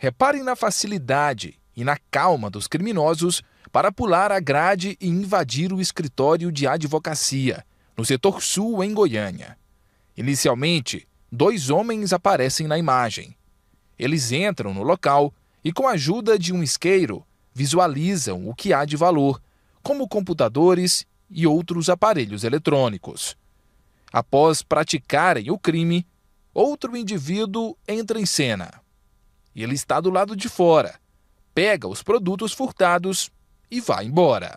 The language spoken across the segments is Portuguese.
Reparem na facilidade e na calma dos criminosos para pular a grade e invadir o escritório de advocacia, no setor sul, em Goiânia. Inicialmente, dois homens aparecem na imagem. Eles entram no local e, com a ajuda de um isqueiro, visualizam o que há de valor, como computadores e outros aparelhos eletrônicos. Após praticarem o crime, outro indivíduo entra em cena e ele está do lado de fora. Pega os produtos furtados e vai embora.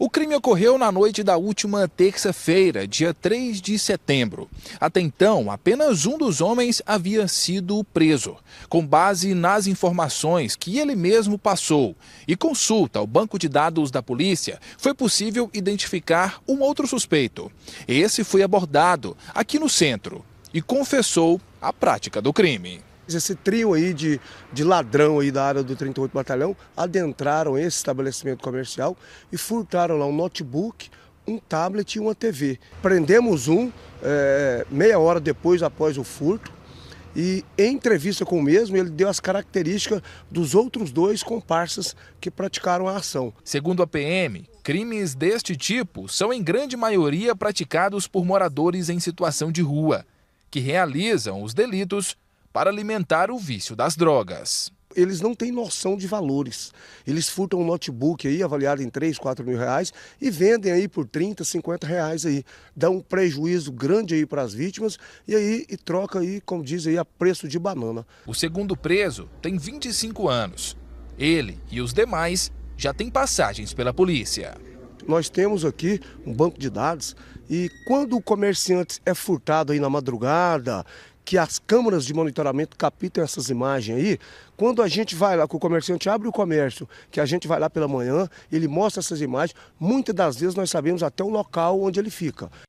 O crime ocorreu na noite da última terça-feira, dia 3 de setembro. Até então, apenas um dos homens havia sido preso. Com base nas informações que ele mesmo passou e consulta ao banco de dados da polícia, foi possível identificar um outro suspeito. Esse foi abordado aqui no centro e confessou a prática do crime esse trio aí de, de ladrão aí da área do 38 Batalhão adentraram esse estabelecimento comercial e furtaram lá um notebook, um tablet e uma TV. Prendemos um é, meia hora depois após o furto e em entrevista com o mesmo ele deu as características dos outros dois comparsas que praticaram a ação. Segundo a PM, crimes deste tipo são em grande maioria praticados por moradores em situação de rua, que realizam os delitos para alimentar o vício das drogas eles não têm noção de valores. Eles furtam um notebook aí, avaliado em 3, 4 mil reais, e vendem aí por 30, 50 reais aí. Dá um prejuízo grande aí para as vítimas e aí e troca aí, como diz aí, a preço de banana. O segundo preso tem 25 anos. Ele e os demais já têm passagens pela polícia. Nós temos aqui um banco de dados e quando o comerciante é furtado aí na madrugada, que as câmaras de monitoramento captam essas imagens aí. Quando a gente vai lá, que o comerciante abre o comércio, que a gente vai lá pela manhã, ele mostra essas imagens, muitas das vezes nós sabemos até o local onde ele fica.